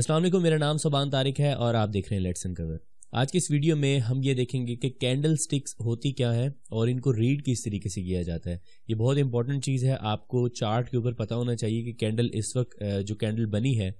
असलम मेरा नाम सुबान तारिक है और आप देख रहे हैं लेट्स कवर आज के इस वीडियो में हम ये देखेंगे कि कैंडल स्टिक्स होती क्या है और इनको रीड किस तरीके से किया जाता है ये बहुत इंपॉर्टेंट चीज़ है आपको चार्ट के ऊपर पता होना चाहिए कि कैंडल इस वक्त जो कैंडल बनी है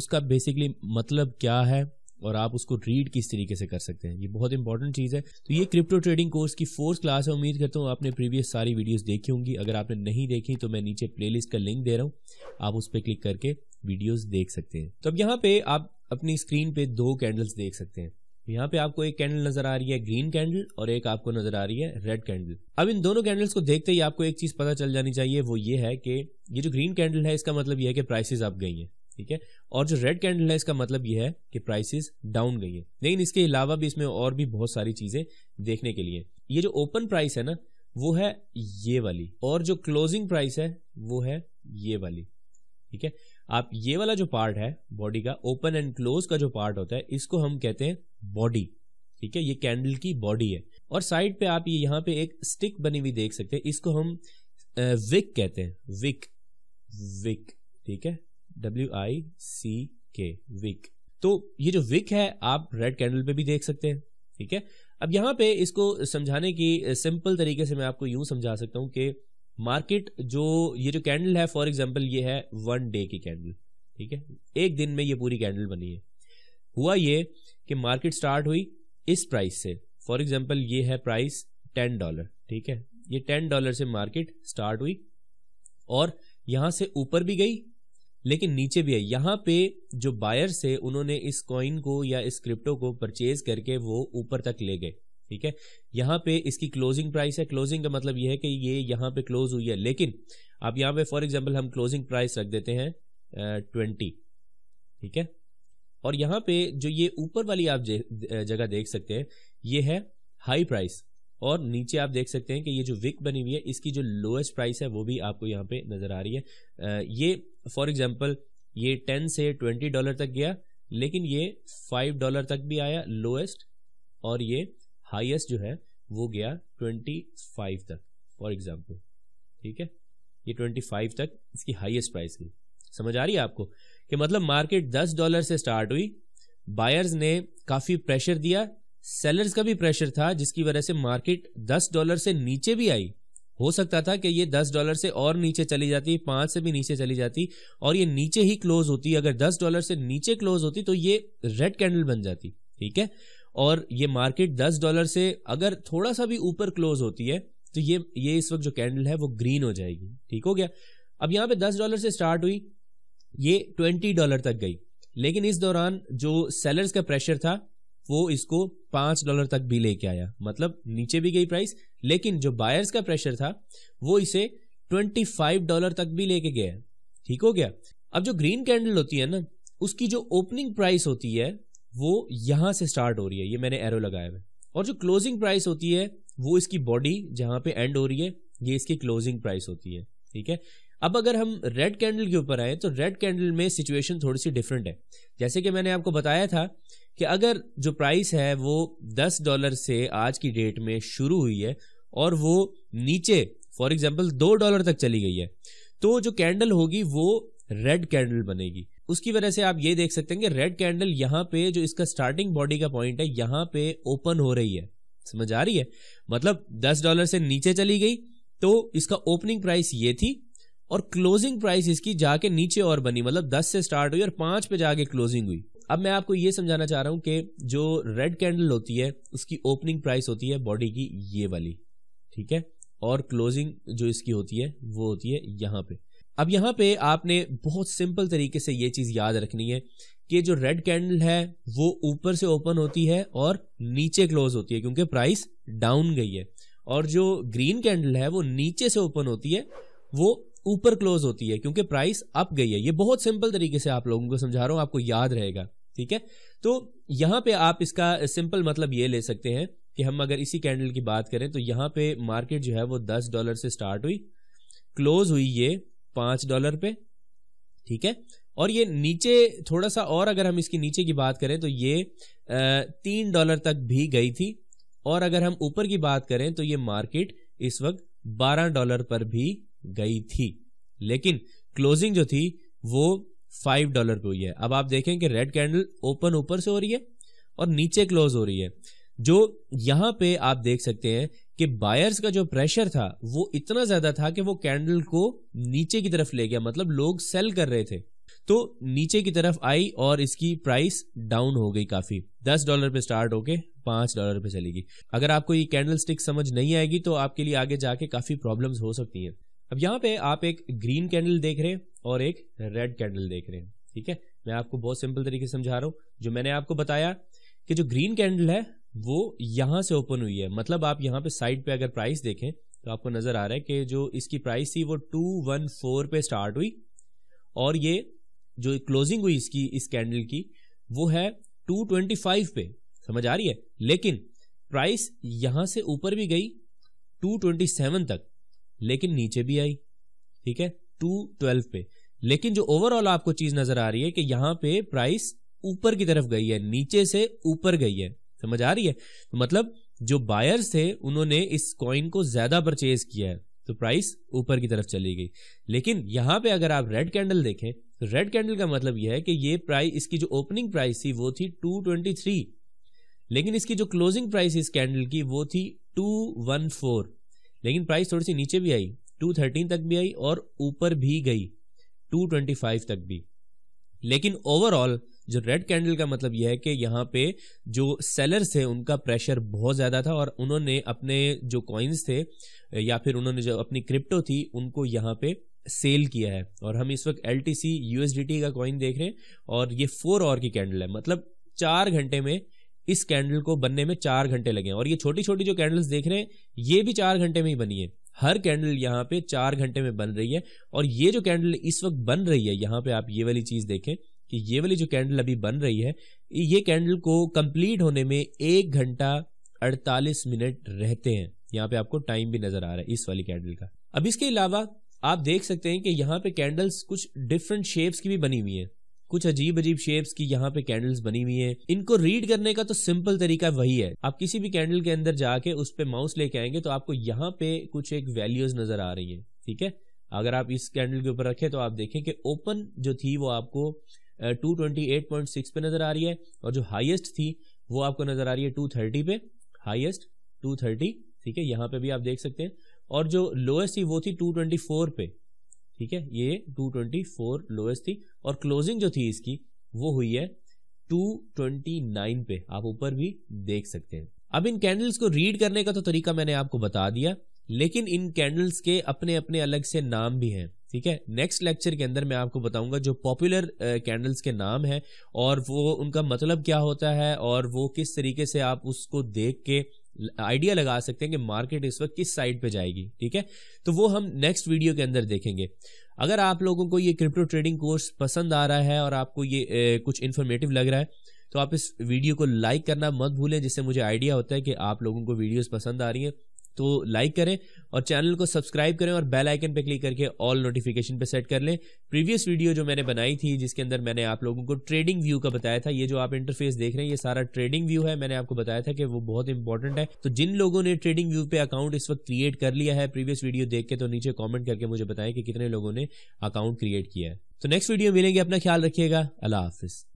उसका बेसिकली मतलब क्या है और आप उसको रीड किस तरीके से कर सकते हैं ये बहुत इंपॉर्टेंट चीज़ है तो ये क्रिप्टो ट्रेडिंग कोर्स की फोर्थ क्लास है उम्मीद करता हूँ आपने प्रीवियस सारी वीडियोस देखी होंगी अगर आपने नहीं देखी तो मैं नीचे प्लेलिस्ट का लिंक दे रहा हूँ आप उस पर क्लिक करके वीडियोस देख सकते हैं तो अब यहाँ पे आप अपनी स्क्रीन पे दो कैंडल्स देख सकते हैं यहाँ पे आपको एक कैंडल नजर आ रही है ग्रीन कैंडल और एक आपको नजर आ रही है रेड कैंडल अब इन दोनों कैंडल्स को देखते ही आपको एक चीज पता चल जानी चाहिए वो ये है कि ये जो ग्रीन कैंडल है इसका मतलब यह है कि प्राइसेस अप गई हैं ठीक है और जो रेड कैंडल है इसका मतलब यह है कि प्राइसेस डाउन गई है लेकिन इसके अलावा भी इसमें और भी बहुत सारी चीजें देखने के लिए ये जो ओपन प्राइस है ना वो है ये वाली और जो क्लोजिंग प्राइस है वो है ये वाली ठीक है आप ये वाला जो पार्ट है बॉडी का ओपन एंड क्लोज का जो पार्ट होता है इसको हम कहते हैं बॉडी ठीक है ये कैंडल की बॉडी है और साइड पे आप ये यहाँ पे एक स्टिक बनी हुई देख सकते हैं इसको हम विक कहते हैं विक विक ठीक है डब्ल्यू आई सी के विक तो ये जो विक है आप रेड कैंडल पे भी देख सकते हैं ठीक है अब यहाँ पे इसको समझाने की सिंपल तरीके से मैं आपको यूं समझा सकता हूँ कि मार्केट जो ये जो कैंडल है फॉर एग्जाम्पल ये है वन डे की कैंडल ठीक है एक दिन में ये पूरी कैंडल बनी है हुआ ये कि मार्केट स्टार्ट हुई इस प्राइस से फॉर एग्जाम्पल ये है प्राइस टेन डॉलर ठीक है ये टेन डॉलर से मार्केट स्टार्ट हुई और यहाँ से ऊपर भी गई लेकिन नीचे भी है यहाँ पे जो बायर्स थे उन्होंने इस कॉइन को या इस क्रिप्टो को परचेज करके वो ऊपर तक ले गए ठीक है यहाँ पे इसकी क्लोजिंग प्राइस है क्लोजिंग का मतलब यह है कि ये यहाँ पे क्लोज हुई है लेकिन अब यहाँ पे फॉर एग्जांपल हम क्लोजिंग प्राइस रख देते हैं ट्वेंटी ठीक है और यहाँ पे जो ये ऊपर वाली आप जगह देख सकते हैं ये है हाई प्राइस और नीचे आप देख सकते हैं कि ये जो विक बनी हुई है इसकी जो लोएस्ट प्राइस है वो भी आपको यहाँ पे नज़र आ रही है ये फॉर एग्जाम्पल ये टेन से ट्वेंटी डॉलर तक गया लेकिन ये फाइव डॉलर तक भी आया लोएस्ट और ये हाईएस्ट जो है वो गया ट्वेंटी फाइव तक फॉर एग्जाम्पल ठीक है ये ट्वेंटी फाइव तक इसकी हाईएस्ट प्राइस गई समझ आ रही है आपको कि मतलब मार्केट दस डॉलर से स्टार्ट हुई बायर्स ने काफ़ी प्रेशर दिया सेलर्स का भी प्रेशर था जिसकी वजह से मार्केट दस डॉलर से नीचे भी आई हो सकता था कि ये दस डॉलर से और नीचे चली जाती पाँच से भी नीचे चली जाती और ये नीचे ही क्लोज होती अगर दस डॉलर से नीचे क्लोज होती तो ये रेड कैंडल बन जाती ठीक है और ये मार्केट दस डॉलर से अगर थोड़ा सा भी ऊपर क्लोज होती है तो ये ये इस वक्त जो कैंडल है वो ग्रीन हो जाएगी ठीक हो गया अब यहाँ पे दस डॉलर से स्टार्ट हुई ये ट्वेंटी डॉलर तक गई लेकिन इस दौरान जो सेलर्स का प्रेशर था वो इसको पांच डॉलर तक भी लेके आया मतलब नीचे भी गई प्राइस लेकिन जो बायर्स का प्रेशर था वो इसे ट्वेंटी फाइव डॉलर तक भी लेके गया ठीक हो गया अब जो ग्रीन कैंडल होती है ना उसकी जो ओपनिंग प्राइस होती है वो यहाँ से स्टार्ट हो रही है ये मैंने एरो लगाया हुआ और जो क्लोजिंग प्राइस होती है वो इसकी बॉडी जहाँ पे एंड हो रही है ये इसकी क्लोजिंग प्राइस होती है ठीक है अब अगर हम रेड कैंडल के ऊपर आए तो रेड कैंडल में सिचुएशन थोड़ी सी डिफरेंट है जैसे कि मैंने आपको बताया था कि अगर जो प्राइस है वो दस डॉलर से आज की डेट में शुरू हुई है और वो नीचे फॉर एग्जाम्पल दो डॉलर तक चली गई है तो जो कैंडल होगी वो रेड कैंडल बनेगी उसकी वजह से आप ये देख सकते हैं कि रेड कैंडल यहाँ पे जो इसका स्टार्टिंग बॉडी का पॉइंट है यहाँ पे ओपन हो रही है समझ आ रही है मतलब दस डॉलर से नीचे चली गई तो इसका ओपनिंग प्राइस ये थी और क्लोजिंग प्राइस इसकी जाके नीचे और बनी मतलब दस से स्टार्ट हुई और पांच पे जाके क्लोजिंग हुई अब मैं आपको ये समझाना चाह रहा हूँ कि जो रेड कैंडल होती है उसकी ओपनिंग प्राइस होती है बॉडी की ये वाली ठीक है और क्लोजिंग जो इसकी होती है वो होती है यहाँ पे अब यहाँ पे आपने बहुत सिंपल तरीके से ये चीज़ याद रखनी है कि जो रेड कैंडल है वो ऊपर से ओपन होती है और नीचे क्लोज होती है क्योंकि प्राइस डाउन गई है और जो ग्रीन कैंडल है वो नीचे से ओपन होती है वो ऊपर क्लोज होती है क्योंकि प्राइस अप गई है ये बहुत सिंपल तरीके से आप लोगों को समझा रहा हूँ आपको याद रहेगा ठीक है तो यहाँ पे आप इसका सिंपल मतलब ये ले सकते हैं कि हम अगर इसी कैंडल की बात करें तो यहाँ पे मार्केट जो है वो दस डॉलर से स्टार्ट हुई क्लोज हुई ये पांच डॉलर पे ठीक है और ये नीचे थोड़ा सा और अगर हम इसकी नीचे की बात करें तो ये तीन डॉलर तक भी गई थी और अगर हम ऊपर की बात करें तो ये मार्केट इस वक्त बारह डॉलर पर भी गई थी लेकिन क्लोजिंग जो थी वो फाइव डॉलर पे हुई है अब आप देखें कि रेड कैंडल ओपन ऊपर से हो रही है और नीचे क्लोज हो रही है जो यहां पे आप देख सकते हैं कि बायर्स का जो प्रेशर था वो इतना ज्यादा था कि वो कैंडल को नीचे की तरफ ले गया मतलब लोग सेल कर रहे थे तो नीचे की तरफ आई और इसकी प्राइस डाउन हो गई काफी दस डॉलर पे स्टार्ट होके पांच डॉलर पे चलेगी अगर आपको ये कैंडल स्टिक समझ नहीं आएगी तो आपके लिए आगे जाके काफी प्रॉब्लम हो सकती है अब यहाँ पे आप एक ग्रीन कैंडल देख रहे हैं और एक रेड कैंडल देख रहे हैं ठीक है मैं आपको बहुत सिंपल तरीके से समझा रहा हूँ जो मैंने आपको बताया कि जो ग्रीन कैंडल है वो यहाँ से ओपन हुई है मतलब आप यहाँ पे साइड पे अगर प्राइस देखें तो आपको नज़र आ रहा है कि जो इसकी प्राइस थी वो टू वन फोर पे स्टार्ट हुई और ये जो क्लोजिंग हुई इसकी इस कैंडल की वो है टू ट्वेंटी फाइव पे समझ आ रही है लेकिन प्राइस यहाँ से ऊपर भी गई टू ट्वेंटी सेवन तक लेकिन नीचे भी आई ठीक है टू ट्वेल्व पे लेकिन जो ओवरऑल आपको चीज़ नज़र आ रही है कि यहाँ पे प्राइस ऊपर की तरफ गई है नीचे से ऊपर गई है समझ आ रही है तो मतलब जो बायर्स थे उन्होंने इस कॉइन को ज्यादा परचेज किया है तो प्राइस ऊपर की तरफ चली गई लेकिन यहां पे अगर आप रेड कैंडल देखें तो रेड कैंडल का मतलब यह है कि ये प्राइस इसकी जो ओपनिंग प्राइस थी वो थी 223 लेकिन इसकी जो क्लोजिंग प्राइस इस कैंडल की वो थी 214 लेकिन प्राइस थोड़ी सी नीचे भी आई 213 तक भी आई और ऊपर भी गई 225 तक भी लेकिन ओवरऑल जो रेड कैंडल का मतलब यह है कि यहाँ पे जो सेलर्स थे उनका प्रेशर बहुत ज़्यादा था और उन्होंने अपने जो कॉइन्स थे या फिर उन्होंने जो अपनी क्रिप्टो थी उनको यहाँ पे सेल किया है और हम इस वक्त L T C U S D T का कॉइन देख रहे हैं और ये फोर और की कैंडल है मतलब चार घंटे में इस कैंडल को बनने में चार घंटे लगे हैं और ये छोटी छोटी जो कैंडल्स देख रहे हैं ये भी चार घंटे में ही बनी है हर कैंडल यहाँ पे चार घंटे में बन रही है और ये जो कैंडल इस वक्त बन रही है यहाँ पे आप ये वाली चीज़ देखें कि ये वाली जो कैंडल अभी बन रही है ये कैंडल को कंप्लीट होने में एक घंटा अड़तालीस मिनट रहते हैं यहाँ पे आपको टाइम भी नजर आ रहा है इस वाली कैंडल का अब इसके अलावा आप देख सकते हैं कि यहाँ पे कैंडल्स कुछ डिफरेंट शेप्स की भी बनी हुई है कुछ अजीब अजीब शेप्स की यहाँ पे कैंडल्स बनी हुई हैं इनको रीड करने का तो सिंपल तरीका वही है आप किसी भी कैंडल के अंदर जाके उस पर माउस लेके आएंगे तो आपको यहाँ पे कुछ एक वैल्यूज नजर आ रही है ठीक है अगर आप इस कैंडल के ऊपर रखें तो आप देखें कि ओपन जो थी वो आपको two twenty eight point six पे नज़र आ रही है और जो हाईएस्ट थी वो आपको नज़र आ रही है टू थर्टी पे हाईएस्ट टू थर्टी ठीक है यहाँ पे भी आप देख सकते हैं और जो लोएस्ट थी वो थी टू ट्वेंटी फोर पे ठीक है ये टू ट्वेंटी फोर लोएस्ट थी और क्लोजिंग जो थी इसकी वो हुई है टू ट्वेंटी नाइन पे आप ऊपर भी देख सकते हैं अब इन कैंडल्स को रीड करने का तो तरीका मैंने आपको बता दिया लेकिन इन कैंडल्स के अपने अपने अलग से नाम भी हैं ठीक है नेक्स्ट लेक्चर के अंदर मैं आपको बताऊंगा जो पॉपुलर कैंडल्स के नाम हैं और वो उनका मतलब क्या होता है और वो किस तरीके से आप उसको देख के आइडिया लगा सकते हैं कि मार्केट इस वक्त किस साइड पे जाएगी ठीक है तो वो हम नेक्स्ट वीडियो के अंदर देखेंगे अगर आप लोगों को ये क्रिप्टो ट्रेडिंग कोर्स पसंद आ रहा है और आपको ये ए, कुछ इन्फॉर्मेटिव लग रहा है तो आप इस वीडियो को लाइक करना मत भूलें जिससे मुझे आइडिया होता है कि आप लोगों को वीडियोस पसंद आ रही हैं तो लाइक करें और चैनल को सब्सक्राइब करें और बेल आइकन पे क्लिक करके ऑल नोटिफिकेशन पे सेट कर लें प्रीवियस वीडियो जो मैंने बनाई थी जिसके अंदर मैंने आप लोगों को ट्रेडिंग व्यू का बताया था ये जो आप इंटरफेस देख रहे हैं ये सारा ट्रेडिंग व्यू है मैंने आपको बताया था कि वो बहुत इंपॉर्टेंट है तो जिन लोगों ने ट्रेडिंग व्यू पे अकाउंट इस वक्त क्रिएट कर लिया है प्रीवियस वीडियो देख के तो नीचे कॉमेंट करके मुझे बताएं कि कितने लोगों ने अकाउंट क्रिएट किया है तो नेक्स्ट वीडियो मिलेंगे अपना ख्याल रखिएगा अल्लाह हाफिज़